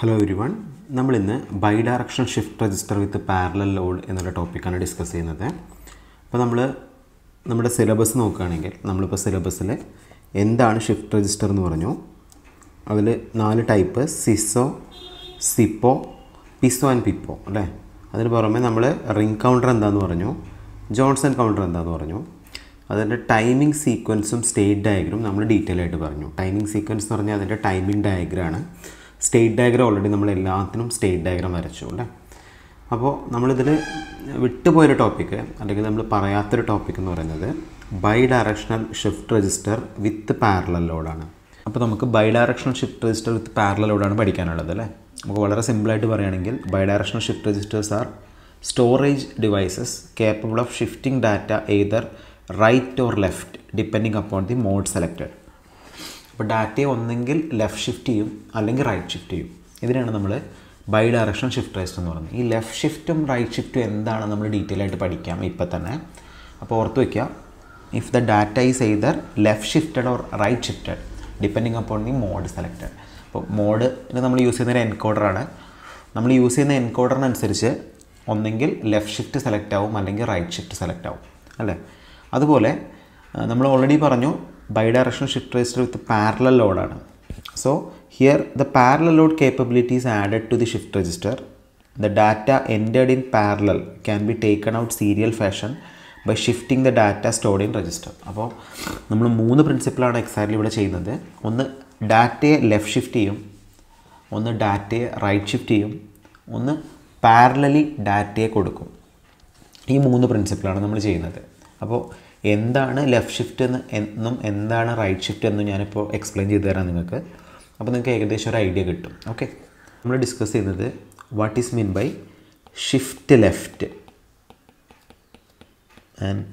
Hello everyone നമ്മളിന്ന് bidirection shift register with parallel load എന്നുള്ള ടോപ്പിക്കാണ് discuss ചെയ്യുന്നത് അപ്പോൾ നമ്മൾ നമ്മുടെ സിലബസ് നോക്കുകയാണെങ്കിൽ നമ്മളിപ്പോൾ സിലബസിൽ എന്താണ് ഷിഫ്റ്റ് രജിസ്റ്റർ എന്ന് പറഞ്ഞു അതിൽ നാല് ടൈപ്പ് സിസോ സിപ്പോ പിസോ ആൻഡ് പിപ്പോ അല്ലേ അതിന് പുറമെ നമ്മൾ റിംഗ് കൗണ്ടർ എന്താണെന്ന് പറഞ്ഞു ജോൺസൺ കൗണ്ടർ എന്താണെന്ന് പറഞ്ഞു അതിൻ്റെ ടൈമിംഗ് സീക്വൻസും സ്റ്റേറ്റ് ഡയഗ്രും നമ്മൾ ഡീറ്റെയിൽ ആയിട്ട് പറഞ്ഞു ടൈമിംഗ് സീക്വൻസ് എന്ന് പറഞ്ഞാൽ അതിൻ്റെ ടൈമിംഗ് ഡയഗ്രാണ് സ്റ്റേറ്റ് ഡയഗ്രം ഓൾറെഡി നമ്മൾ എല്ലാത്തിനും സ്റ്റേറ്റ് ഡയഗ്രം വരച്ചു അല്ലേ അപ്പോൾ നമ്മളിതിൽ വിട്ടുപോയൊരു ടോപ്പിക്ക് അല്ലെങ്കിൽ നമ്മൾ പറയാത്തൊരു ടോപ്പിക് എന്ന് പറയുന്നത് bidirectional shift register with parallel ലോഡാണ് അപ്പോൾ നമുക്ക് bidirectional shift register with parallel ലോഡാണ് പഠിക്കാനുള്ളത് അല്ലേ നമുക്ക് വളരെ സിമ്പിളായിട്ട് പറയുകയാണെങ്കിൽ bidirectional shift registers are storage devices capable of shifting data either right or left depending upon the mode selected അപ്പോൾ ഡാറ്റയെ ഒന്നെങ്കിൽ ലെഫ്റ്റ് ഷിഫ്റ്റ് ചെയ്യും അല്ലെങ്കിൽ റൈറ്റ് ഷിഫ്റ്റ് ചെയ്യും ഇതിനാണ് നമ്മൾ ബൈ ഡയറക്ഷൻ ഷിഫ്റ്റ് റൈസ് എന്ന് പറയുന്നത് ഈ ലെഫ്റ്റ് ഷിഫ്റ്റും റൈറ്റ് ഷിഫ്റ്റും എന്താണ് നമ്മൾ ഡീറ്റെയിൽ ആയിട്ട് പഠിക്കാം ഇപ്പം തന്നെ അപ്പോൾ ഓർത്ത് വയ്ക്കാം if the data is either left shifted or right shifted depending upon the mode selected അപ്പോൾ മോഡ് നമ്മൾ യൂസ് ചെയ്യുന്ന എൻകോഡറാണ് നമ്മൾ യൂസ് ചെയ്യുന്ന എൻകോഡറിനനുസരിച്ച് ഒന്നെങ്കിൽ ലെഫ്റ്റ് ഷിഫ്റ്റ് സെലക്ട് ആവും അല്ലെങ്കിൽ റൈറ്റ് ഷിഫ്റ്റ് സെലക്ട് ആവും അല്ലേ അതുപോലെ നമ്മൾ ഓൾറെഡി പറഞ്ഞു bidirection shift register with parallel ലോഡാണ് so here the parallel load capabilities added to the shift register the data entered in parallel can be taken out serial fashion by shifting the data stored in register അപ്പോൾ നമ്മൾ മൂന്ന് പ്രിൻസിപ്പിളാണ് exactly ഇവിടെ ചെയ്യുന്നത് ഒന്ന് ഡാറ്റയെ left shift ചെയ്യും ഒന്ന് ഡാറ്റയെ റൈറ്റ് ഷിഫ്റ്റ് ചെയ്യും ഒന്ന് പാരലലി ഡാറ്റയെ കൊടുക്കും ഈ മൂന്ന് പ്രിൻസിപ്പിളാണ് നമ്മൾ ചെയ്യുന്നത് അപ്പോൾ എന്താണ് ലെഫ്റ്റ് ഷിഫ്റ്റ് എന്ന് എന്നും എന്താണ് റൈറ്റ് ഷിഫ്റ്റ് എന്നും ഞാനിപ്പോൾ എക്സ്പ്ലെയിൻ ചെയ്തു തരാം നിങ്ങൾക്ക് അപ്പോൾ നിങ്ങൾക്ക് ഏകദേശം ഒരു ഐഡിയ കിട്ടും ഓക്കെ നമ്മൾ ഡിസ്കസ് ചെയ്യുന്നത് what is mean by shift left and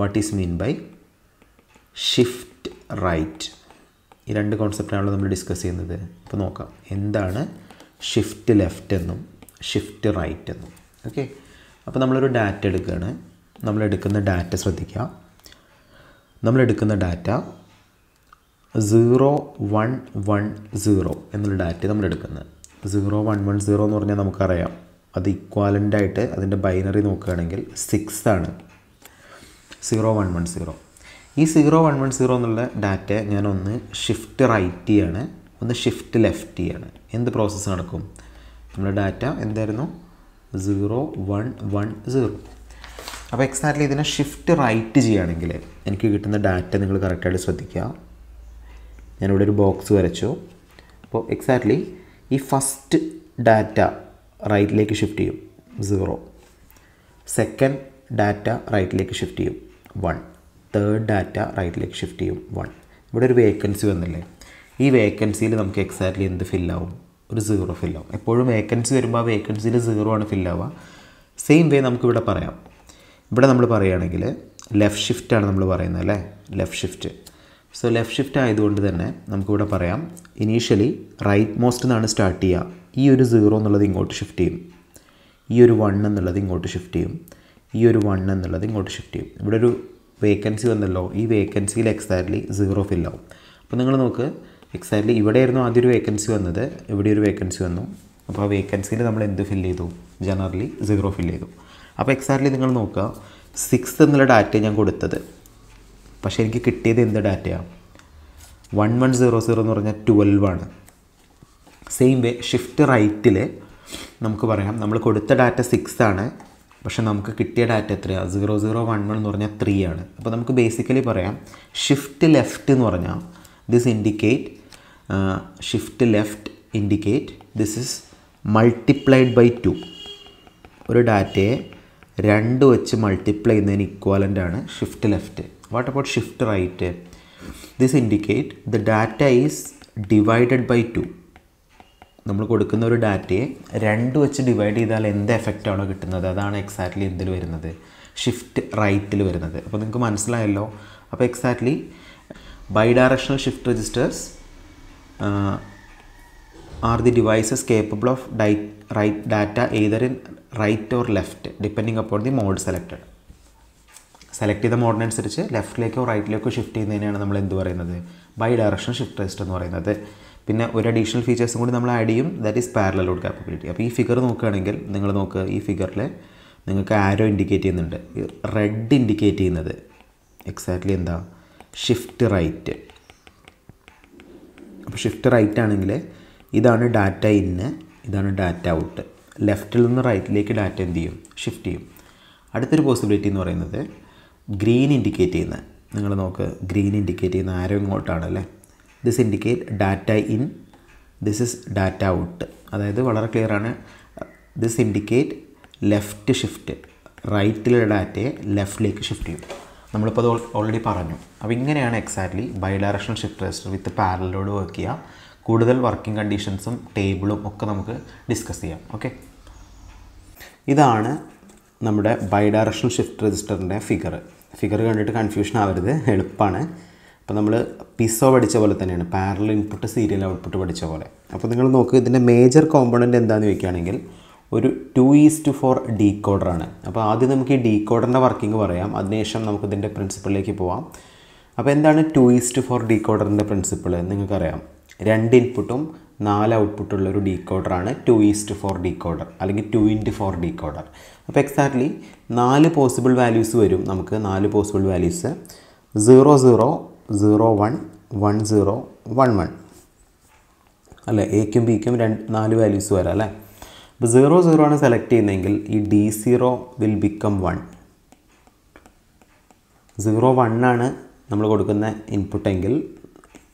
what is mean by shift right ഈ രണ്ട് കോൺസെപ്റ്റാണല്ലോ നമ്മൾ ഡിസ്കസ് ചെയ്യുന്നത് അപ്പോൾ നോക്കാം എന്താണ് ഷിഫ്റ്റ് ലെഫ്റ്റ് എന്നും ഷിഫ്റ്റ് റൈറ്റ് എന്നും ഓക്കെ അപ്പോൾ നമ്മളൊരു ഡാറ്റ എടുക്കുകയാണ് നമ്മൾ എടുക്കുന്ന ഡാറ്റ ശ്രദ്ധിക്കുക നമ്മൾ എടുക്കുന്ന data zero one one zero എന്നുള്ള ഡാറ്റ നമ്മൾ എടുക്കുന്നത് സീറോ വൺ വൺ സീറോ എന്ന് പറഞ്ഞാൽ നമുക്കറിയാം അത് ഇക്വാലൻ്റായിട്ട് അതിൻ്റെ ബൈനറി നോക്കുകയാണെങ്കിൽ സിക്സ് ആണ് സീറോ വൺ വൺ സീറോ ഈ സീറോ വൺ വൺ സീറോ എന്നുള്ള ഡാറ്റ ഞാനൊന്ന് ഷിഫ്റ്റ് റൈറ്റ് ചെയ്യാണ് ഒന്ന് ഷിഫ്റ്റ് ലെഫ്റ്റ് ചെയ്യാണ് എന്ത് പ്രോസസ്സ് നടക്കും നമ്മുടെ ഡാറ്റ എന്തായിരുന്നു സീറോ വൺ വൺ സീറോ അപ്പോൾ എക്സാക്ട്ലി ഇതിനെ ഷിഫ്റ്റ് റൈറ്റ് ചെയ്യുകയാണെങ്കിൽ എനിക്ക് കിട്ടുന്ന ഡാറ്റ നിങ്ങൾ കറക്റ്റായിട്ട് ശ്രദ്ധിക്കുക ഞാനിവിടെ ഒരു ബോക്സ് വരച്ചു അപ്പോൾ എക്സാക്ട്ലി ഈ ഫസ്റ്റ് ഡാറ്റ റൈറ്റിലേക്ക് ഷിഫ്റ്റ് ചെയ്യും സീറോ സെക്കൻഡ് ഡാറ്റ റൈറ്റിലേക്ക് ഷിഫ്റ്റ് ചെയ്യും വൺ തേർഡ് ഡാറ്റ റൈറ്റിലേക്ക് ഷിഫ്റ്റ് ചെയ്യും വൺ ഇവിടെ ഒരു വേക്കൻസി വന്നില്ലേ ഈ വേക്കൻസിയിൽ നമുക്ക് എക്സാക്ട്ലി എന്ത് ഫില്ലാവും ഒരു സീറോ ഫില്ലാവും എപ്പോഴും വേക്കൻസി വരുമ്പോൾ ആ വേക്കൻസിയിൽ സീറോ ആണ് ഫില്ലാവുക സെയിം വേ നമുക്കിവിടെ പറയാം ഇവിടെ നമ്മൾ പറയുകയാണെങ്കിൽ ലെഫ്റ്റ് ഷിഫ്റ്റാണ് നമ്മൾ പറയുന്നത് അല്ലേ left shift so left shift ആയതുകൊണ്ട് തന്നെ നമുക്കിവിടെ പറയാം ഇനീഷ്യലി റൈറ്റ് മോസ്റ്റ് നിന്നാണ് സ്റ്റാർട്ട് ചെയ്യുക ഈ ഒരു സീറോ എന്നുള്ളത് ഇങ്ങോട്ട് ഷിഫ്റ്റ് ചെയ്യും ഈ ഒരു വൺ എന്നുള്ളത് ഇങ്ങോട്ട് ഷിഫ്റ്റ് ചെയ്യും ഈ ഒരു വൺ എന്നുള്ളത് ഇങ്ങോട്ട് ഷിഫ്റ്റ് ചെയ്യും ഇവിടെ ഒരു വേക്കൻസി വന്നല്ലോ ഈ വേക്കൻസിയിൽ എക്സാക്ട്ലി സീറോ ഫില്ലാവും അപ്പോൾ നിങ്ങൾ നോക്ക് എക്സാക്ട്ലി ആയിരുന്നു ആദ്യം ഒരു വേക്കൻസി വന്നത് ഇവിടെ ഒരു വേക്കൻസി വന്നു അപ്പോൾ ആ വേക്കൻസിയിൽ നമ്മൾ എന്ത് ഫില്ല് ചെയ്തു ജനറലി സീറോ ഫില്ല് ചെയ്തു അപ്പോൾ എക്സാക്ട്ലി നിങ്ങൾ നോക്കുക സിക്സ് എന്നുള്ള ഡാറ്റയാണ് ഞാൻ കൊടുത്തത് പക്ഷേ എനിക്ക് കിട്ടിയത് എന്ത് ഡാറ്റയാണ് വൺ വൺ സീറോ സീറോ എന്ന് പറഞ്ഞാൽ ട്വൽവ് ആണ് സെയിം വേ ഷിഫ്റ്റ് റൈറ്റിൽ നമുക്ക് പറയാം നമ്മൾ കൊടുത്ത ഡാറ്റ സിക്സ് ആണ് പക്ഷേ നമുക്ക് കിട്ടിയ ഡാറ്റ എത്രയാണ് സീറോ സീറോ വൺ വൺ എന്ന് പറഞ്ഞാൽ ത്രീ ആണ് അപ്പോൾ നമുക്ക് ബേസിക്കലി പറയാം ഷിഫ്റ്റ് ലെഫ്റ്റ് എന്ന് പറഞ്ഞാൽ this indicate shift left indicate this is multiplied by two ഒരു ഡാറ്റയെ രണ്ട് വെച്ച് മൾട്ടിപ്ലൈ ചെയ്യുന്നതിന് ഇക്വാലൻ്റ് ആണ് shift left what about shift right this indicate the data is divided by two നമ്മൾ കൊടുക്കുന്ന ഒരു ഡാറ്റയെ രണ്ട് വെച്ച് ഡിവൈഡ് ചെയ്താൽ എന്ത് ആണോ കിട്ടുന്നത് അതാണ് എക്സാക്ട്ലി എന്തിൽ വരുന്നത് ഷിഫ്റ്റ് റൈറ്റിൽ വരുന്നത് അപ്പോൾ നിങ്ങൾക്ക് മനസ്സിലായല്ലോ അപ്പോൾ exactly bidirectional shift registers are the devices capable of die right data either in right or left depending അപ്പോൾ ദി മോഡ് സെലക്റ്റഡ് സെലക്ട് ചെയ്ത മോഡിനനുസരിച്ച് ലെഫ്റ്റിലേക്കോ റൈറ്റിലേക്കോ ഷിഫ്റ്റ് ചെയ്യുന്നതിനാണ് നമ്മൾ എന്ത് പറയുന്നത് ബൈ ഡയറക്ഷൻ ഷിഫ്റ്റ് റെസ്റ്റ് എന്ന് പറയുന്നത് പിന്നെ ഒരു അഡീഷണൽ ഫീച്ചേഴ്സും കൂടി നമ്മൾ ആഡ് ചെയ്യും that is parallel load capability അപ്പോൾ ഈ ഫിഗർ നോക്കുകയാണെങ്കിൽ നിങ്ങൾ നോക്കുക ഈ ഫിഗറിൽ നിങ്ങൾക്ക് ആരോ ഇൻഡിക്കേറ്റ് ചെയ്യുന്നുണ്ട് റെഡ് ഇൻഡിക്കേറ്റ് ചെയ്യുന്നത് എക്സാക്ട്ലി എന്താ ഷിഫ്റ്റ് റൈറ്റ് അപ്പോൾ ഷിഫ്റ്റ് റൈറ്റ് ആണെങ്കിൽ ഇതാണ് ഡാറ്റ ഇന്ന് ഇതാണ് ഡാറ്റ ഔട്ട് ലെഫ്റ്റിൽ നിന്ന് റൈറ്റിലേക്ക് ഡാറ്റ എന്ത് ചെയ്യും ഷിഫ്റ്റ് ചെയ്യും അടുത്തൊരു പോസിബിലിറ്റി എന്ന് പറയുന്നത് ഗ്രീൻ ഇൻഡിക്കേറ്റ് ചെയ്യുന്ന നിങ്ങൾ നോക്ക് ഗ്രീൻ ഇൻഡിക്കേറ്റ് ചെയ്യുന്ന ആരോ ഇങ്ങോട്ടാണ് അല്ലേ this indicate data in this is data out അതായത് വളരെ ക്ലിയർ ആണ് ദിസ് ഇൻഡിക്കേറ്റ് ലെഫ്റ്റ് ഷിഫ്റ്റ് റൈറ്റിലെ ഡാറ്റയെ ലെഫ്റ്റിലേക്ക് ഷിഫ്റ്റ് ചെയ്യും നമ്മളിപ്പോൾ അത് ഓൾറെഡി പറഞ്ഞു അപ്പോൾ ഇങ്ങനെയാണ് exactly bidirectional shift register with parallel load work ചെയ്യുക കൂടുതൽ വർക്കിംഗ് കണ്ടീഷൻസും ടേബിളും ഒക്കെ നമുക്ക് ഡിസ്കസ് ചെയ്യാം ഓക്കെ ഇതാണ് നമ്മുടെ ബൈഡയറക്ഷണൽ ഷിഫ്റ്റ് രജിസ്റ്ററിൻ്റെ ഫിഗർ ഫിഗർ കണ്ടിട്ട് കൺഫ്യൂഷൻ ആവരുത് എളുപ്പമാണ് അപ്പോൾ നമ്മൾ പിസോ പഠിച്ച പോലെ തന്നെയാണ് പാരലൽ ഇൻപുട്ട് സീരിയൽ ഔട്ട്പുട്ട് പഠിച്ച പോലെ അപ്പോൾ നിങ്ങൾ നോക്ക് ഇതിൻ്റെ മേജർ കോമ്പണൻറ്റ് എന്താണെന്ന് ചോദിക്കുകയാണെങ്കിൽ ഒരു ടു ഈസ് ടു ഫോർ കോഡറാണ് അപ്പോൾ ആദ്യം നമുക്ക് ഈ കോഡറിൻ്റെ വർക്കിംഗ് പറയാം അതിനുശേഷം നമുക്ക് ഇതിൻ്റെ പ്രിൻസിപ്പിളിലേക്ക് പോവാം അപ്പോൾ എന്താണ് ടു ഈസ് ടു ഫോർ കോഡറിൻ്റെ പ്രിൻസിപ്പിൾ നിങ്ങൾക്കറിയാം രണ്ട് ഇൻപുട്ടും നാല് ഔട്ട്പുട്ടുള്ള ഒരു ഡീകോഡറാണ് ടു ഈസ്റ്റ് ഫോർ ഡീകോഡർ അല്ലെങ്കിൽ ടു ഇൻറ്റ് ഫോർ ഡീകോഡർ അപ്പോൾ എക്സാക്ട്ലി നാല് പോസിബിൾ വാല്യൂസ് വരും നമുക്ക് നാല് possible values zero zero zero one one zero one one അല്ലേ എക്കും ബിക്കും രണ്ട് നാല് വാല്യൂസ് വരാം അല്ലേ അപ്പോൾ സീറോ സീറോ ആണ് സെലക്ട് ചെയ്യുന്നതെങ്കിൽ ഈ D zero will become one zero ആണ് നമ്മൾ കൊടുക്കുന്ന ഇൻപുട്ടെങ്കിൽ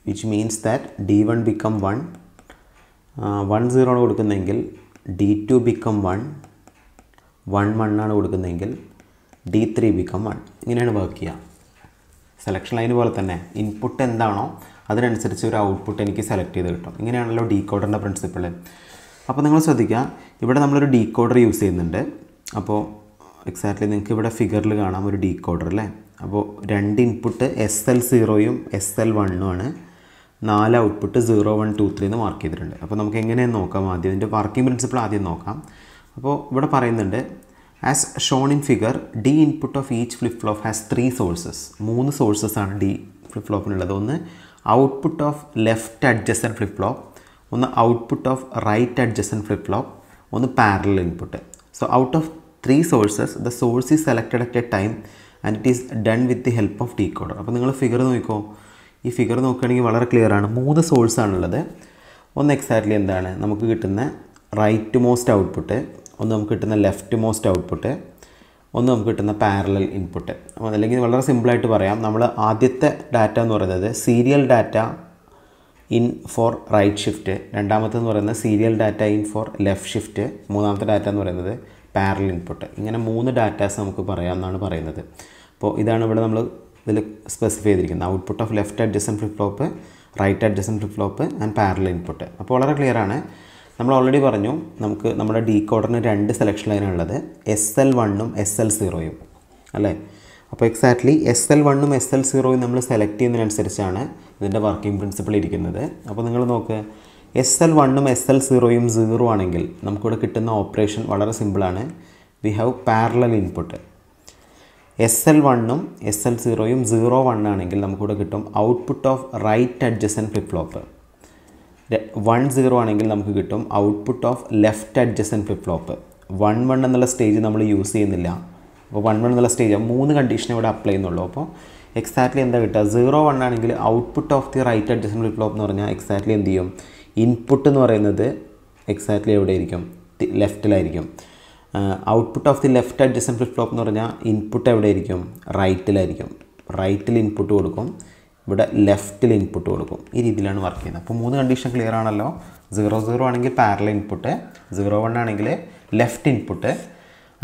which means that D one become one one zero ആണ് കൊടുക്കുന്നതെങ്കിൽ D two become one one one ആണ് കൊടുക്കുന്നതെങ്കിൽ ഡി ത്രീ ബിക്കം വൺ ഇങ്ങനെയാണ് വർക്ക് ചെയ്യുക സെലക്ഷൻ ലൈൻ പോലെ തന്നെ ഇൻപുട്ട് എന്താണോ അതിനനുസരിച്ച് ഒരു ഔട്ട്പുട്ട് എനിക്ക് സെലക്ട് ചെയ്ത് കിട്ടും ഇങ്ങനെയാണല്ലോ കോഡറിൻ്റെ പ്രിൻസിപ്പിൾ അപ്പോൾ നിങ്ങൾ ശ്രദ്ധിക്കുക ഇവിടെ നമ്മളൊരു കോഡർ യൂസ് ചെയ്യുന്നുണ്ട് അപ്പോൾ എക്സാക്ട്ലി നിങ്ങൾക്ക് ഇവിടെ ഫിഗറിൽ കാണാം ഒരു കോഡർ അല്ലേ അപ്പോൾ രണ്ട് ഇൻപുട്ട് എസ് എൽ സീറോയും എസ് എൽ വണ്ണും ആണ് നാല് output zero one two three എന്ന് മാർക്ക് ചെയ്തിട്ടുണ്ട് അപ്പോൾ നമുക്ക് എങ്ങനെയാണ് നോക്കാം ആദ്യം ഇതിൻ്റെ വർക്കിംഗ് പ്രിൻസിപ്പിൾ ആദ്യം നോക്കാം അപ്പോൾ ഇവിടെ പറയുന്നുണ്ട് as shown in figure D input of each flip flop has three sources മൂന്ന് സോഴ്സസ് ആണ് ഡി ഫ്ലിപ്പ് ഫ്ലോപ്പിനുള്ളത് ഒന്ന് output of left adjacent flip flop ഒന്ന് output of right adjacent flip flop ഒന്ന് parallel input so out of three sources the source is selected at a time and it is done with the help of decoder അപ്പോൾ നിങ്ങൾ figure നോക്കിക്കോ ഈ figure നോക്കുകയാണെങ്കിൽ വളരെ clear ആണ് മൂന്ന് source ആണുള്ളത് ഒന്ന് എക്സാക്ട്ലി എന്താണ് നമുക്ക് കിട്ടുന്ന റൈറ്റ് മോസ്റ്റ് ഔട്ട്പുട്ട് ഒന്ന് നമുക്ക് കിട്ടുന്ന ലെഫ്റ്റ് മോസ്റ്റ് ഔട്ട്പുട്ട് ഒന്ന് നമുക്ക് കിട്ടുന്ന പാരലൽ ഇൻപുട്ട് അപ്പോൾ അല്ലെങ്കിൽ വളരെ സിമ്പിളായിട്ട് പറയാം നമ്മൾ ആദ്യത്തെ ഡാറ്റ എന്ന് പറയുന്നത് serial data in for right shift എന്ന് പറയുന്നത് serial data in for left shift മൂന്നാമത്തെ ഡാറ്റ എന്ന് പറയുന്നത് പാരൽ ഇൻപുട്ട് ഇങ്ങനെ മൂന്ന് ഡാറ്റാസ് നമുക്ക് എന്നാണ് പറയുന്നത് അപ്പോൾ ഇതാണ് ഇവിടെ നമ്മൾ ഇതിൽ സ്പെസിഫൈ ചെയ്തിരിക്കുന്നത് output of left adjacent flip flop right adjacent flip flop and parallel input അപ്പോൾ വളരെ ക്ലിയർ ആണ് നമ്മൾ ഓൾറെഡി പറഞ്ഞു നമുക്ക് നമ്മുടെ ഡീ കോഡറിന് രണ്ട് സെലക്ഷൻ ഉള്ളത് എസ് എൽ വണ്ണും എസ് എൽ സീറോയും അല്ലേ അപ്പോൾ എക്സാക്ട്ലി എസ് എൽ വണ്ണും എസ് എൽ സീറോയും നമ്മൾ സെലക്ട് ചെയ്യുന്നതിനനുസരിച്ചാണ് ഇതിൻ്റെ വർക്കിംഗ് പ്രിൻസിപ്പിൾ ഇരിക്കുന്നത് അപ്പോൾ നിങ്ങൾ നോക്കുക എസ് എൽ വണ്ണും എസ് എൽ സീറോയും സീറോ ആണെങ്കിൽ നമുക്കിവിടെ കിട്ടുന്ന ഓപ്പറേഷൻ വളരെ സിമ്പിളാണ് we have parallel input S L വണ്ണും എസ് എൽ സീറോയും സീറോ ആണെങ്കിൽ നമുക്കിവിടെ കിട്ടും output of right adjacent flip flop one zero ആണെങ്കിൽ നമുക്ക് കിട്ടും output of left adjacent flip flop one one എന്നുള്ള സ്റ്റേജ് നമ്മൾ യൂസ് ചെയ്യുന്നില്ല അപ്പോൾ വൺ വൺ എന്നുള്ള സ്റ്റേജ് മൂന്ന് കണ്ടീഷൻ ഇവിടെ അപ്ലൈ ചെയ്യുന്നുള്ളൂ അപ്പോൾ എക്സാക്ട്ലി എന്താ കിട്ടുക സീറോ വൺ ആണെങ്കിൽ output of the right adjacent flip flop എന്ന് പറഞ്ഞാൽ എക്സാക്ട്ലി എന്ത് ചെയ്യും ഇൻപുട്ട് എന്ന് പറയുന്നത് എക്സാക്ട്ലി എവിടെ ആയിരിക്കും ലെഫ്റ്റിലായിരിക്കും output of the left adjacent flip flop എന്ന് പറഞ്ഞാൽ ഇൻപുട്ട് എവിടെ ആയിരിക്കും റൈറ്റിലായിരിക്കും റൈറ്റിൽ ഇൻപുട്ട് കൊടുക്കും ഇവിടെ ലെഫ്റ്റിൽ ഇൻപുട്ട് കൊടുക്കും ഈ രീതിയിലാണ് വർക്ക് ചെയ്യുന്നത് അപ്പോൾ മൂന്ന് കണ്ടീഷൻ ക്ലിയർ ആണല്ലോ സീറോ സീറോ ആണെങ്കിൽ പാരലൽ ഇൻപുട്ട് സീറോ വൺ ആണെങ്കിൽ ലെഫ്റ്റ് ഇൻപുട്ട്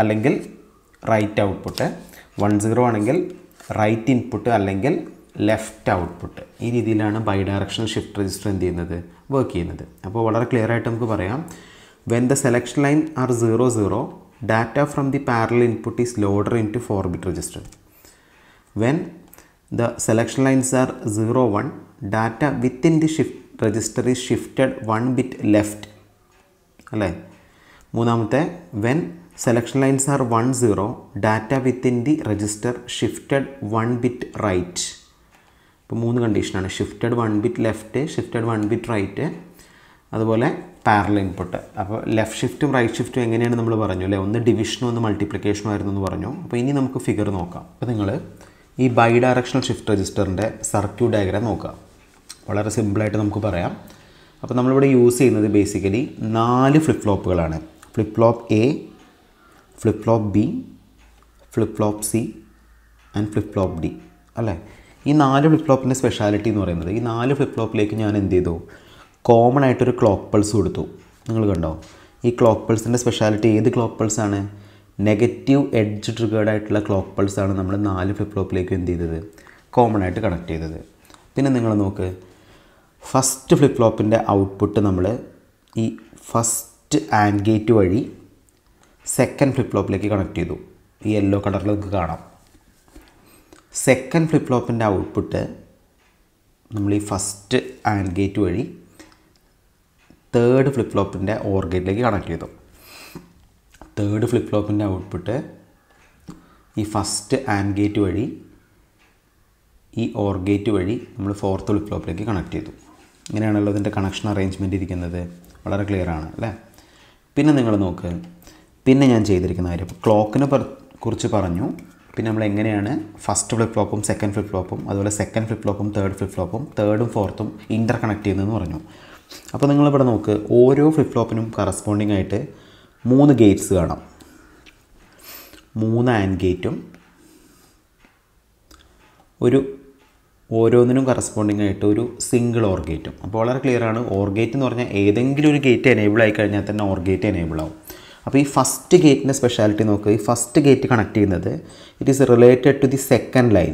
അല്ലെങ്കിൽ റൈറ്റ് ഔട്ട്പുട്ട് വൺ സീറോ ആണെങ്കിൽ റൈറ്റ് ഇൻപുട്ട് അല്ലെങ്കിൽ ലെഫ്റ്റ് ഔട്ട്പുട്ട് ഈ രീതിയിലാണ് ബൈ ഡയറക്ഷണൽ ഷിഫ്റ്റ് രജിസ്റ്റർ എന്ത് ചെയ്യുന്നത് വർക്ക് ചെയ്യുന്നത് അപ്പോൾ വളരെ ക്ലിയർ ആയിട്ട് നമുക്ക് പറയാം When the selection line are 0,0, data from the parallel input is loaded into 4-bit register. When the selection lines are 0,1, data within the shift register is shifted 1 bit left. അല്ലേ When selection lines are 1,0, data within the register shifted register bit right. Bit right condition മൂന്ന് കണ്ടീഷനാണ് shifted one bit left shifted one bit right അതുപോലെ parallel input അപ്പോൾ left ഷിഫ്റ്റും right ഷിഫ്റ്റും എങ്ങനെയാണ് നമ്മൾ പറഞ്ഞു അല്ലേ ഒന്ന് ഡിവിഷനും ഒന്ന് മൾട്ടിപ്ലിക്കേഷനും ആയിരുന്നു എന്ന് പറഞ്ഞു അപ്പോൾ ഇനി നമുക്ക് ഫിഗർ നോക്കാം അപ്പോൾ നിങ്ങൾ ഈ ബൈ ഡയറക്ഷണൽ ഷിഫ്റ്റ് രജിസ്റ്ററിൻ്റെ സർക്യൂട്ട് ഡയഗ്രാം നോക്കുക വളരെ സിമ്പിളായിട്ട് നമുക്ക് പറയാം അപ്പോൾ നമ്മളിവിടെ യൂസ് ചെയ്യുന്നത് ബേസിക്കലി നാല് ഫ്ലിപ്പ് ഫ്ലോപ്പുകളാണ് flip flop A flip flop B flip flop C and flip flop D അല്ലേ ഈ നാല് ഫ്ലിപ്പ് ഫ്ലോപ്പിൻ്റെ സ്പെഷ്യാലിറ്റി എന്ന് പറയുന്നത് ഈ നാല് ഫ്ലിപ്പ് ഫ്ലോപ്പിലേക്ക് ഞാൻ എന്ത് ചെയ്തു കോമൺ ആയിട്ടൊരു ക്ലോക്ക് പൾസ് കൊടുത്തു നിങ്ങൾ കണ്ടോ ഈ ക്ലോക്ക് പൾസിൻ്റെ സ്പെഷ്യാലിറ്റി ഏത് ക്ലോക്ക് പൾസാണ് നെഗറ്റീവ് എഡ്ജ് ട്രിഗേഡ് ആയിട്ടുള്ള ക്ലോക്ക് പൾസാണ് നമ്മൾ നാല് ഫ്ലിപ്പ് ഫ്ലോപ്പിലേക്ക് എന്ത് ചെയ്തത് കോമൺ ആയിട്ട് കണക്ട് ചെയ്തത് പിന്നെ നിങ്ങൾ നോക്ക് ഫസ്റ്റ് ഫ്ലിപ്പ് ഫ്ലോപ്പിൻ്റെ ഔട്ട്പുട്ട് നമ്മൾ ഈ ഫസ്റ്റ് ആൻഡ് ഗേറ്റ് വഴി സെക്കൻഡ് ഫ്ലിപ്പ് ഫ്ലോപ്പിലേക്ക് കണക്ട് ചെയ്തു ഈ യെല്ലോ കളറിൽ നിങ്ങൾക്ക് കാണാം സെക്കൻഡ് ഫ്ലിപ്പ് ഫ്ലോപ്പിൻ്റെ ഔട്ട്പുട്ട് നമ്മൾ ഈ ഫസ്റ്റ് ആൻഡ് ഗേറ്റ് വഴി തേർഡ് ഫ്ലിപ്പ് ഫ്ലോപ്പിൻ്റെ ഓർ ഗേറ്റിലേക്ക് കണക്ട് ചെയ്തു തേർഡ് ഫ്ലിപ്പ് ഫ്ലോപ്പിൻ്റെ ഔട്ട്പുട്ട് ഈ ഫസ്റ്റ് ആൻഡ് ഗേറ്റ് വഴി ഈ ഓർ ഗേറ്റ് വഴി നമ്മൾ ഫോർത്ത് ഫ്ലിപ്പ് ഫ്ലോപ്പിലേക്ക് കണക്ട് ചെയ്തു ഇങ്ങനെയാണല്ലോ ഇതിൻ്റെ കണക്ഷൻ അറേഞ്ച്മെൻ്റ് ഇരിക്കുന്നത് വളരെ ക്ലിയർ ആണ് അല്ലേ പിന്നെ നിങ്ങൾ നോക്ക് പിന്നെ ഞാൻ ചെയ്തിരിക്കുന്ന കാര്യം ക്ലോക്കിനെ കുറിച്ച് പറഞ്ഞു പിന്നെ നമ്മൾ എങ്ങനെയാണ് ഫസ്റ്റ് ഫ്ലിപ്പ് ഫ്ലോപ്പും സെക്കൻഡ് ഫ്ലിപ്പ് ഫ്ലോപ്പും അതുപോലെ സെക്കൻഡ് ഫ്ലിപ്പ് ഫ്ലോപ്പും തേർഡ് ഫ്ലിപ്പ് ഫ്ലോപ്പും തേർഡും ഫോർത്തും ഇൻ്റർ കണക്ട് ചെയ്യുന്നതെന്ന് പറഞ്ഞു അപ്പോൾ നിങ്ങളിവിടെ നോക്ക് ഓരോ ഫ്ലിപ്പ് ഫ്ലോപ്പിനും കറസ്പോണ്ടിങ് ആയിട്ട് മൂന്ന് ഗേറ്റ്സ് കാണാം മൂന്ന് ആൻഡ് ഗേറ്റും ഒരു ഓരോന്നിനും കറസ്പോണ്ടിങ് ആയിട്ട് ഒരു സിംഗിൾ ഓർ ഗേറ്റും അപ്പോൾ വളരെ ക്ലിയർ ആണ് ഓർ ഗേറ്റ് എന്ന് പറഞ്ഞാൽ ഏതെങ്കിലും ഒരു ഗേറ്റ് എനേബിൾ ആയി കഴിഞ്ഞാൽ തന്നെ ഓർ ഗേറ്റ് എനേബിൾ ആവും അപ്പോൾ ഈ ഫസ്റ്റ് ഗേറ്റിൻ്റെ സ്പെഷ്യാലിറ്റി നോക്ക് ഈ ഫസ്റ്റ് ഗേറ്റ് കണക്ട് ചെയ്യുന്നത് it is related to the second line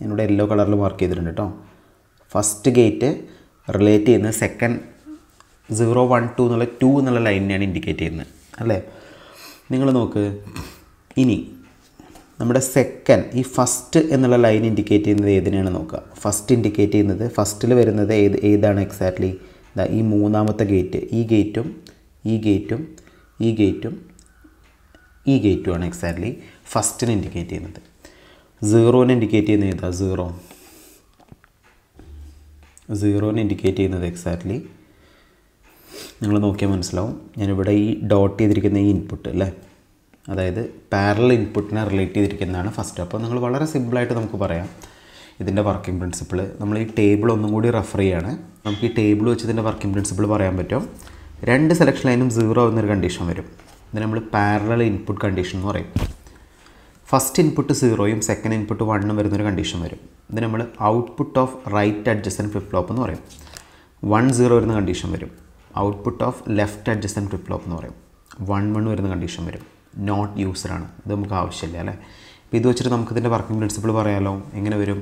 ഞാനിവിടെ യെല്ലോ കളറിൽ മാർക്ക് ചെയ്തിട്ടുണ്ട് കേട്ടോ ഫസ്റ്റ് ഗേറ്റ് റിലേറ്റ് ചെയ്യുന്ന സെക്കൻഡ് സീറോ വൺ ടു എന്നുള്ള ടു എന്നുള്ള ലൈനിനെയാണ് ഇൻഡിക്കേറ്റ് ചെയ്യുന്നത് അല്ലേ നിങ്ങൾ നോക്ക് ഇനി നമ്മുടെ സെക്കൻഡ് ഈ ഫസ്റ്റ് എന്നുള്ള ലൈൻ ഇൻഡിക്കേറ്റ് ചെയ്യുന്നത് ഏതിനെയാണ് നോക്കുക ഫസ്റ്റ് ഇൻഡിക്കേറ്റ് ചെയ്യുന്നത് ഫസ്റ്റിൽ വരുന്നത് ഏത് ഏതാണ് എക്സാക്ട്ലി ഇതാ ഈ മൂന്നാമത്തെ ഗേറ്റ് ഈ ഗേറ്റും ഈ ഗേറ്റും ഈ ഗേറ്റും ഈ ഗേറ്റുമാണ് എക്സാക്ട്ലി ഫസ്റ്റിന് ഇൻഡിക്കേറ്റ് ചെയ്യുന്നത് സീറോനെ ഇൻഡിക്കേറ്റ് ചെയ്യുന്നത് ഏതാ സീറോ സീറോനെ ഇൻഡിക്കേറ്റ് ചെയ്യുന്നത് എക്സാക്ട്ലി നിങ്ങൾ നോക്കിയാൽ മനസ്സിലാവും ഞാനിവിടെ ഈ ഡോട്ട് ചെയ്തിരിക്കുന്ന ഈ ഇൻപുട്ട് അല്ലേ അതായത് പാരലൽ ഇൻപുട്ടിനെ റിലേറ്റ് ചെയ്തിരിക്കുന്നതാണ് ഫസ്റ്റ് അപ്പോൾ നിങ്ങൾ വളരെ സിമ്പിളായിട്ട് നമുക്ക് പറയാം ഇതിൻ്റെ വർക്കിംഗ് പ്രിൻസിപ്പിൾ നമ്മൾ ഈ ടേബിൾ ഒന്നും കൂടി റെഫർ ചെയ്യാണ് നമുക്ക് ഈ ടേബിൾ വെച്ച് ഇതിൻ്റെ വർക്കിംഗ് പ്രിൻസിപ്പിൾ പറയാൻ പറ്റും രണ്ട് സെലക്ഷൻ ലൈനും സീറോ എന്നൊരു കണ്ടീഷൻ വരും ഇതിനെ നമ്മൾ പാരലൽ ഇൻപുട്ട് കണ്ടീഷൻ എന്ന് പറയും ഫസ്റ്റ് ഇൻപുട്ട് സീറോയും സെക്കൻഡ് ഇൻപുട്ട് വണ്ണും വരുന്നൊരു കണ്ടീഷൻ വരും ഇത് നമ്മൾ output of right adjacent flip flop എന്ന് പറയും വൺ സീറോ വരുന്ന കണ്ടീഷൻ വരും output of left adjacent flip flop എന്ന് പറയും വൺ വൺ വരുന്ന കണ്ടീഷൻ വരും നോട്ട് യൂസറാണ് ഇത് നമുക്ക് ആവശ്യമില്ല അല്ലേ അപ്പോൾ ഇത് വെച്ചിട്ട് നമുക്കിതിൻ്റെ വർക്കിംഗ് പ്രിൻസിപ്പിൾ പറയാമല്ലോ എങ്ങനെ വരും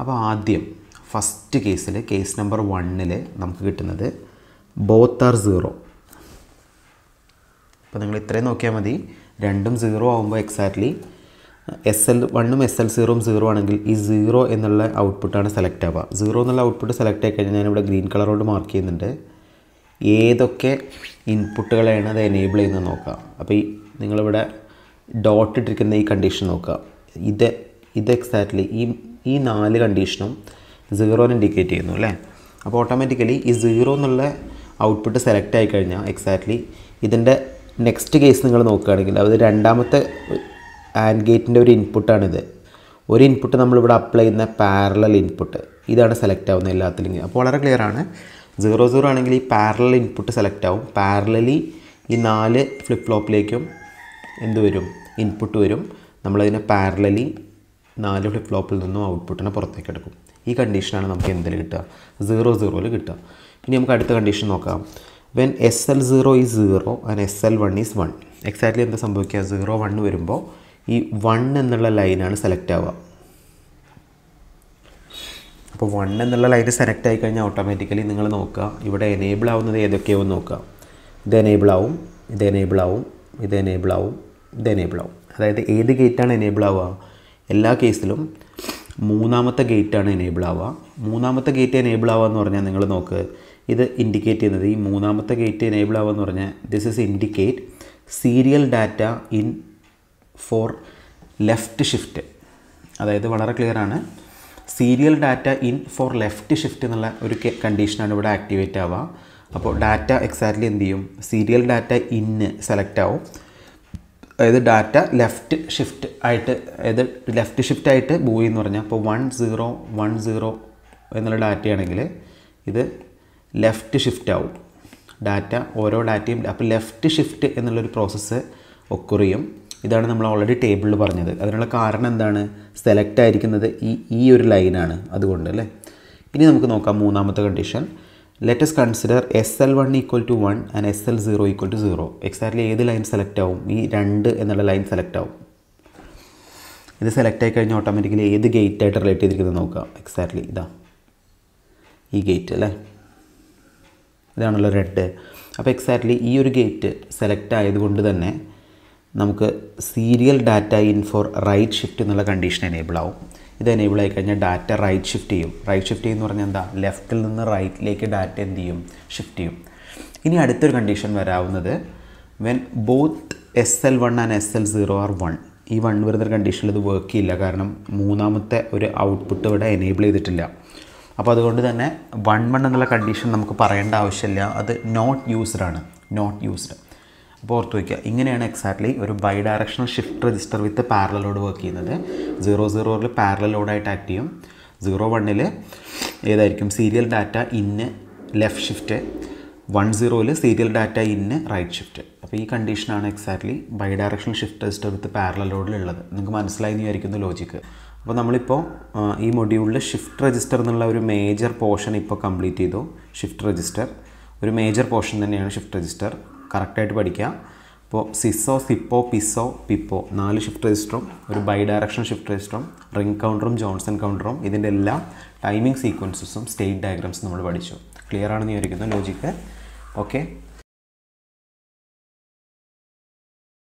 അപ്പോൾ ആദ്യം ഫസ്റ്റ് കേസിൽ കേസ് നമ്പർ വണ്ണിൽ നമുക്ക് കിട്ടുന്നത് ബോത്ത് ആർ സീറോ അപ്പോൾ നിങ്ങൾ ഇത്രയും നോക്കിയാൽ മതി രണ്ടും സീറോ ആകുമ്പോൾ എക്സാക്ട്ലി എസ് എൽ വണ്ണും എസ് എൽ സീറോയും സീറോ ആണെങ്കിൽ ഈ സീറോ എന്നുള്ള ഔട്ട്പുട്ടാണ് സെലക്ട് ആവുക സീറോ എന്നുള്ള ഔട്ട്പുട്ട് സെലക്ട് ആയി കഴിഞ്ഞാൽ ഞാനിവിടെ ഗ്രീൻ കളറോട് മാർക്ക് ചെയ്യുന്നുണ്ട് ഏതൊക്കെ ഇൻപുട്ടുകളെയാണ് അത് എനേബിൾ ചെയ്യുന്നത് നോക്കുക അപ്പോൾ ഈ നിങ്ങളിവിടെ ഡോട്ട് ഇട്ടിരിക്കുന്ന ഈ കണ്ടീഷൻ നോക്കുക ഇത് ഇത് എക്സാക്ട്ലി ഈ ഈ നാല് കണ്ടീഷനും സീറോനെ ഇൻഡിക്കേറ്റ് ചെയ്യുന്നു അല്ലേ അപ്പോൾ ഓട്ടോമാറ്റിക്കലി ഈ സീറോ എന്നുള്ള ഔട്ട്പുട്ട് സെലക്ട് ആയി കഴിഞ്ഞാൽ എക്സാക്ട്ലി ഇതിൻ്റെ നെക്സ്റ്റ് കേസ് നിങ്ങൾ നോക്കുകയാണെങ്കിൽ അതായത് രണ്ടാമത്തെ ആൻഡ് ഗേറ്റിൻ്റെ ഒരു ഇൻപുട്ടാണിത് ഒരു ഇൻപുട്ട് നമ്മളിവിടെ അപ്ലൈ ചെയ്യുന്ന പാരലൽ ഇൻപുട്ട് ഇതാണ് സെലക്ട് ആവുന്നത് എല്ലാത്തിലും അപ്പോൾ വളരെ ക്ലിയർ ആണ് സീറോ സീറോ ആണെങ്കിൽ ഈ പാരലൽ ഇൻപുട്ട് സെലക്ട് ആവും പാരലലി ഈ നാല് ഫ്ലിപ്പ് ഫ്ലോപ്പിലേക്കും എന്ത് വരും ഇൻപുട്ട് വരും നമ്മളതിനെ പാരലലി നാല് ഫ്ലിപ്പ് ഫ്ലോപ്പിൽ നിന്നും ഔട്ട്പുട്ടിനെ പുറത്തേക്ക് എടുക്കും ഈ കണ്ടീഷനാണ് നമുക്ക് എന്തിൽ കിട്ടുക സീറോ സീറോയിൽ കിട്ടുക ഇനി നമുക്ക് അടുത്ത കണ്ടീഷൻ നോക്കാം when S L zero is zero and S L one is one exactly എന്താ സംഭവിക്കുക സീറോ വൺ വരുമ്പോൾ ഈ വൺ എന്നുള്ള ലൈനാണ് സെലക്ട് ആവുക അപ്പോൾ വൺ എന്നുള്ള ലൈൻ സെലക്ട് ആയി കഴിഞ്ഞാൽ ഓട്ടോമാറ്റിക്കലി നിങ്ങൾ നോക്കുക ഇവിടെ എനേബിൾ ആവുന്നത് ഏതൊക്കെയോ നോക്കുക ഇത് എനേബിൾ ആവും ഇത് എനേബിൾ ആവും ഇത് എനേബിൾ ആവും ഇത് എനേബിൾ ആവും അതായത് ഏത് ഗേറ്റാണ് എനേബിൾ ആവുക എല്ലാ കേസിലും മൂന്നാമത്തെ ഗേറ്റാണ് എനേബിൾ ആവുക മൂന്നാമത്തെ ഗേറ്റ് എനേബിൾ ആവുക എന്ന് പറഞ്ഞാൽ നിങ്ങൾ നോക്ക് ഇത് ഇൻഡിക്കേറ്റ് ചെയ്യുന്നത് ഈ മൂന്നാമത്തെ ഗേറ്റ് എനേബിൾ ആവുക എന്ന് പറഞ്ഞാൽ this is indicate serial data in for left shift അതായത് വളരെ ക്ലിയർ ആണ് serial data in for left shift എന്നുള്ള ഒരു കണ്ടീഷനാണ് ഇവിടെ ആക്ടിവേറ്റ് ആവുക അപ്പോൾ ഡാറ്റ എക്സാക്ട്ലി എന്ത് ചെയ്യും സീരിയൽ ഡാറ്റ ഇന്ന് സെലക്ട് ആവും അതായത് ഡാറ്റ ലെഫ്റ്റ് ഷിഫ്റ്റ് ആയിട്ട് അതായത് ലെഫ്റ്റ് ഷിഫ്റ്റ് ആയിട്ട് ബോയി എന്ന് പറഞ്ഞാൽ അപ്പോൾ വൺ സീറോ വൺ സീറോ എന്നുള്ള ഡാറ്റയാണെങ്കിൽ ഇത് ലെഫ്റ്റ് ഷിഫ്റ്റ് ആവും ഡാറ്റ ഓരോ ഡാറ്റയും അപ്പോൾ ലെഫ്റ്റ് ഷിഫ്റ്റ് എന്നുള്ളൊരു പ്രോസസ്സ് ഒക്കുറിയും ഇതാണ് നമ്മൾ ഓൾറെഡി ടേബിളിൽ പറഞ്ഞത് അതിനുള്ള കാരണം എന്താണ് സെലക്ട് ആയിരിക്കുന്നത് ഈ ഈ ഒരു ലൈനാണ് അതുകൊണ്ട് അല്ലേ ഇനി നമുക്ക് നോക്കാം മൂന്നാമത്തെ condition let's consider S L one equal to one and S L zero equal to zero exactly ഏത് ലൈൻ സെലക്ട് ആവും ഈ രണ്ട് എന്നുള്ള ലൈൻ സെലക്ട് ആവും ഇത് സെലക്ട് ആയി കഴിഞ്ഞാൽ ഓട്ടോമാറ്റിക്കലി ഏത് ഗേറ്റായിട്ട് റിലേറ്റ് ചെയ്തിരിക്കുന്നത് നോക്കുക എക്സാക്ട്ലി ഇതാ ഈ ഗേറ്റ് അല്ലേ ഇതാണല്ലോ റെഡ് അപ്പോൾ എക്സാക്ട്ലി ഈ ഒരു ഗേറ്റ് സെലക്ട് ആയതുകൊണ്ട് തന്നെ നമുക്ക് serial data in for right shift എന്നുള്ള കണ്ടീഷൻ എനേബിൾ ആവും ഇത് എനേബിൾ ആയി കഴിഞ്ഞാൽ ഡാറ്റ റൈറ്റ് ഷിഫ്റ്റ് ചെയ്യും റൈറ്റ് ഷിഫ്റ്റ് ചെയ്യുമെന്ന് പറഞ്ഞാൽ എന്താ ലെഫ്റ്റിൽ നിന്ന് റൈറ്റിലേക്ക് ഡാറ്റ എന്ത് ചെയ്യും ഷിഫ്റ്റ് ചെയ്യും ഇനി അടുത്തൊരു കണ്ടീഷൻ വരാവുന്നത് when both S L one and S L zero are one ഈ വൺ വരുന്ന കണ്ടീഷനിൽ ഇത് വർക്ക് ചെയ്യില്ല കാരണം മൂന്നാമത്തെ ഒരു ഔട്ട്പുട്ട് ഇവിടെ എനേബിൾ ചെയ്തിട്ടില്ല അപ്പോൾ അതുകൊണ്ട് തന്നെ വൺ വൺ എന്നുള്ള കണ്ടീഷൻ നമുക്ക് പറയേണ്ട ആവശ്യമില്ല അത് നോട്ട് യൂസ്ഡ് ആണ് നോട്ട് യൂസ്ഡ് അപ്പോൾ ഓർത്ത് വയ്ക്കുക ഇങ്ങനെയാണ് എക്സാക്ട്ലി ഒരു bidirectional shift register with parallel load work ചെയ്യുന്നത് സീറോ സീറോയിൽ പാരല ലോഡായിട്ട് ആക്ട് ചെയ്യും സീറോ വണ്ണിൽ ഏതായിരിക്കും serial data in left shift one സീറോയിൽ serial data in right shift അപ്പോൾ ഈ കണ്ടീഷനാണ് exactly bidirectional shift register with ലോഡിൽ ഉള്ളത് നിങ്ങൾക്ക് മനസ്സിലായി എന്ന് വിചാരിക്കുന്നു ലോജിക്ക് അപ്പോൾ നമ്മളിപ്പോൾ ഈ മൊഡ്യൂളിൽ ഷിഫ്റ്റ് രജിസ്റ്റർ എന്നുള്ള ഒരു മേജർ പോർഷൻ ഇപ്പോൾ കംപ്ലീറ്റ് ചെയ്തു ഷിഫ്റ്റ് രജിസ്റ്റർ ഒരു മേജർ പോർഷൻ തന്നെയാണ് ഷിഫ്റ്റ് രജിസ്റ്റർ കറക്റ്റായിട്ട് പഠിക്കുക ഇപ്പോൾ സിസോ സിപ്പോ പിസോ പിപ്പോ നാല് ഷിഫ്റ്റ് രജിസ്റ്ററും ഒരു ബൈ ഡയറക്ഷൻ ഷിഫ്റ്റ് രജിസ്റ്ററും റിംഗ് കൗണ്ടറും ജോൺസൺ കൗണ്ടറും ഇതിൻ്റെ എല്ലാ ടൈമിംഗ് സീക്വൻസസും സ്റ്റേറ്റ് ഡയഗ്രാംസും നമ്മൾ പഠിച്ചു ക്ലിയർ ആണെന്ന് ചോദിക്കുന്നു ലോജിക്ക് ഓക്കെ